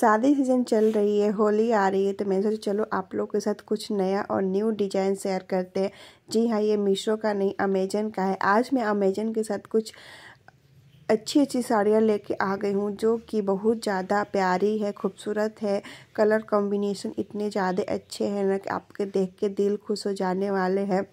शादी सीजन चल रही है होली आ रही है तो मैंने सोचा चलो आप लोग के साथ कुछ नया और न्यू डिजाइन शेयर करते हैं जी हाँ ये मीशो का नहीं अमेजन का है आज मैं अमेजन के साथ कुछ अच्छी अच्छी साड़ियाँ लेके आ गई हूँ जो कि बहुत ज़्यादा प्यारी है खूबसूरत है कलर कॉम्बिनेशन इतने ज़्यादा अच्छे हैं ना कि आपके देख के दिल खुश हो जाने वाले हैं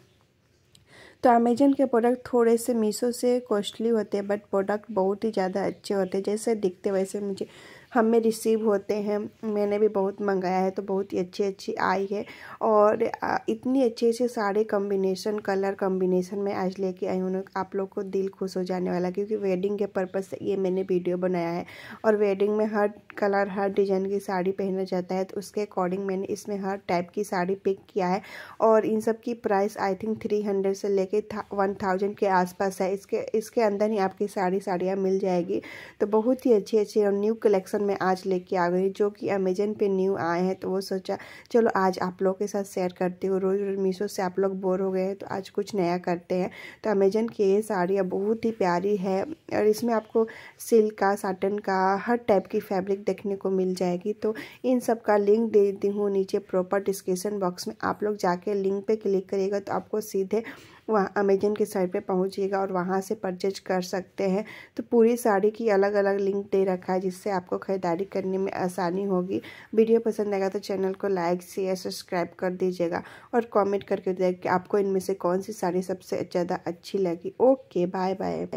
तो अमेजन के प्रोडक्ट थोड़े से मीशो से कॉस्टली होते हैं बट प्रोडक्ट बहुत ही ज़्यादा अच्छे होते हैं जैसे दिखते वैसे मुझे हमें रिसीव होते हैं मैंने भी बहुत मंगाया है तो बहुत ही अच्छी अच्छी आई है और इतनी अच्छे अच्छे सारे कम्बिनेशन कलर कम्बिनेशन में आज लेके आई हूँ आप लोग को दिल खुश हो जाने वाला क्योंकि वेडिंग के पर्पज़ से ये मैंने वीडियो बनाया है और वेडिंग में हर कलर हर डिजाइन की साड़ी पहना जाता है तो उसके अकॉर्डिंग मैंने इसमें हर टाइप की साड़ी पिक किया है और इन सब की price I think three hundred से लेके वन थाउजेंड के आसपास है इसके इसके अंदर ही आपकी सारी साड़ियाँ मिल जाएगी तो बहुत ही अच्छी अच्छी और न्यू कलेक्शन मैं आज लेके आ गई जो कि अमेजन पे न्यू आए हैं तो वो सोचा चलो आज आप लोगों के साथ शेयर करती हूँ रोज़ रोज़ मीशो से आप लोग बोर हो गए हैं तो आज कुछ नया करते हैं तो अमेजन की ये साड़ियाँ बहुत ही प्यारी है और इसमें आपको सिल्क का साटन का हर टाइप की फैब्रिक देखने को मिल जाएगी तो इन सब का लिंक दे देती हूँ नीचे प्रॉपर डिस्क्रिप्सन बॉक्स में आप लोग जाके लिंक पर क्लिक करिएगा तो आपको सीधे वहाँ अमेजन की साइट पे पहुँचिएगा और वहाँ से परचेज कर सकते हैं तो पूरी साड़ी की अलग अलग लिंक दे रखा है जिससे आपको ख़रीदारी करने में आसानी होगी वीडियो पसंद आएगा तो चैनल को लाइक शेयर सब्सक्राइब कर दीजिएगा और कॉमेंट करके कि आपको इनमें से कौन सी साड़ी सबसे ज़्यादा अच्छी लगी ओके बाय बाय